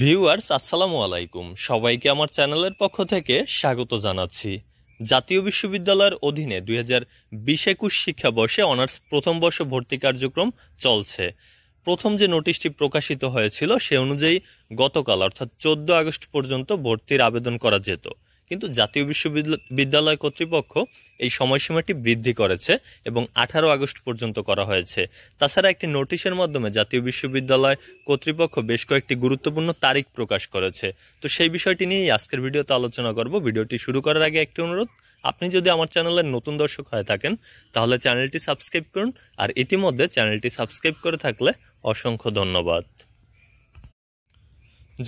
viewers আসসালামু আলাইকুম সবাইকে আমার চ্যানেলের পক্ষ থেকে স্বাগত জানাচ্ছি জাতীয় বিশ্ববিদ্যালয়ের অধীনে দুই হাজার বিশ একুশ শিক্ষাবর্ষে অনার্স প্রথম বর্ষ ভর্তি কার্যক্রম চলছে প্রথম যে নোটিশটি প্রকাশিত হয়েছিল সে অনুযায়ী গতকাল অর্থাৎ চোদ্দ আগস্ট পর্যন্ত ভর্তির আবেদন করা যেত কিন্তু জাতীয় বিশ্ববিদ্যালয় কর্তৃপক্ষ এই সময়সীমাটি বৃদ্ধি করেছে এবং আঠারো আগস্ট পর্যন্ত করা হয়েছে তাছাড়া একটি নোটিশের মাধ্যমে জাতীয় বিশ্ববিদ্যালয় কর্তৃপক্ষ বেশ কয়েকটি গুরুত্বপূর্ণ তারিখ প্রকাশ করেছে তো সেই বিষয়টি নিয়েই আজকের ভিডিওতে আলোচনা করব ভিডিওটি শুরু করার আগে একটি অনুরোধ আপনি যদি আমার চ্যানেলের নতুন দর্শক হয়ে থাকেন তাহলে চ্যানেলটি সাবস্ক্রাইব করুন আর ইতিমধ্যে চ্যানেলটি সাবস্ক্রাইব করে থাকলে অসংখ্য ধন্যবাদ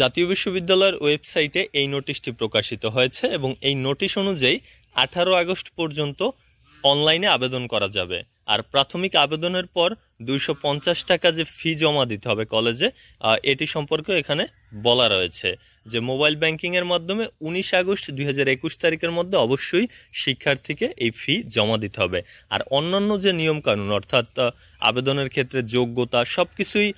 জাতীয় বিশ্ববিদ্যালয়ের ওয়েবসাইটে এই নোটিশটি প্রকাশিত হয়েছে এবং এই নোটিশ অনুযায়ী আঠারো আগস্ট পর্যন্ত অনলাইনে আবেদন করা যাবে আর প্রাথমিক আবেদনের পর দুইশো পঞ্চাশ টাকা যে ফি জমা দিতে হবে কলেজে এটি সম্পর্কে এখানে বলা রয়েছে যে মোবাইল ব্যাংকিংয়ের মাধ্যমে উনিশ আগস্ট দুই তারিখের মধ্যে অবশ্যই শিক্ষার্থীকে এই ফি জমা দিতে হবে আর অন্যান্য যে নিয়মকানুন অর্থাৎ আবেদনের ক্ষেত্রে যোগ্যতা সব কিছুই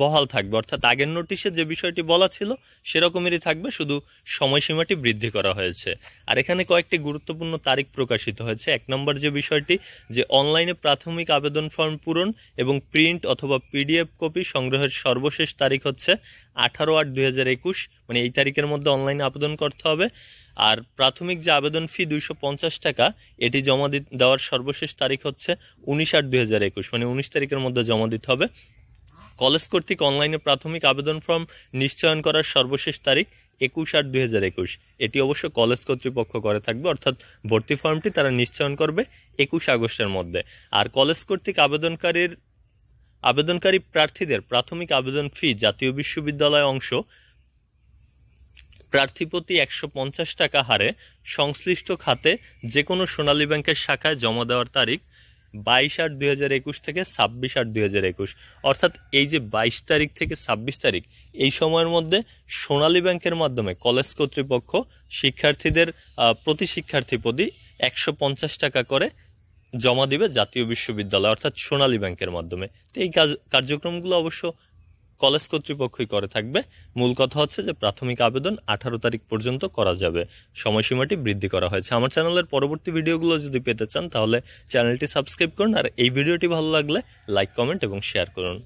বহাল থাকবে অর্থাৎ আগের নোটিশে যে বিষয়টি বলা ছিল সেরকমেরই থাকবে শুধু সময়সীমাটি বৃদ্ধি করা হয়েছে আর এখানে কয়েকটি গুরুত্বপূর্ণ তারিখ প্রকাশিত হয়েছে এক নম্বর যে বিষয়টি যে অনলাইনে প্রাথমিক আবেদন ফর্ম পূরণ এবং প্রিন্ট অথবা পিডিএফ কপি সংগ্রহের সর্বশেষ তারিখ হচ্ছে আঠারো আট দুই মানে এই তারিখের মধ্যে অনলাইনে আবেদন করতে হবে আর প্রাথমিক যে আবেদন ফি দুইশো পঞ্চাশ টাকা এটি জমা দেওয়ার সর্বশেষ তারিখ হচ্ছে উনিশ আট দুই মানে উনিশ তারিখের মধ্যে জমা দিতে হবে কলেজ কর্তৃক অনলাইনে প্রাথমিক আবেদন ফর্ম নিশ্চয়ন করার সর্বশেষ তারিখ একুশ আট দুই হাজার একুশ এটি অবশ্য কলেজ কর্তৃপক্ষ করে থাকবে অর্থাৎ ভর্তি ফর্মটি তারা নিশ্চয়ন করবে একুশ আগস্টের মধ্যে আর কলেজ কর্তৃক আবেদনকারীর আবেদনকারী প্রার্থীদের প্রাথমিক আবেদন ফি জাতীয় বিশ্ববিদ্যালয় অংশ প্রতি একশো পঞ্চাশ টাকা হারে সংশ্লিষ্ট খাতে যে কোনো সোনালী ব্যাংকের শাখায় জমা দেওয়ার তারিখ বাইশ আট দুই থেকে ছাব্বিশ আট দুই অর্থাৎ এই যে বাইশ তারিখ থেকে ছাব্বিশ তারিখ এই সময়ের মধ্যে সোনালী ব্যাংকের মাধ্যমে কলেজ কর্তৃপক্ষ শিক্ষার্থীদের প্রতি শিক্ষার্থী প্রতি একশো পঞ্চাশ টাকা করে জমা দিবে জাতীয় বিশ্ববিদ্যালয় অর্থাৎ সোনালী ব্যাংকের মাধ্যমে তো এই কাজ কার্যক্রমগুলো অবশ্য কলেজ কর্তৃপক্ষই করে থাকবে মূল কথা হচ্ছে যে প্রাথমিক আবেদন আঠারো তারিখ পর্যন্ত করা যাবে সময়সীমাটি বৃদ্ধি করা হয়েছে আমার চ্যানেলের পরবর্তী ভিডিওগুলো যদি পেতে চান তাহলে চ্যানেলটি সাবস্ক্রাইব করুন আর এই ভিডিওটি ভালো লাগলে লাইক কমেন্ট এবং শেয়ার করুন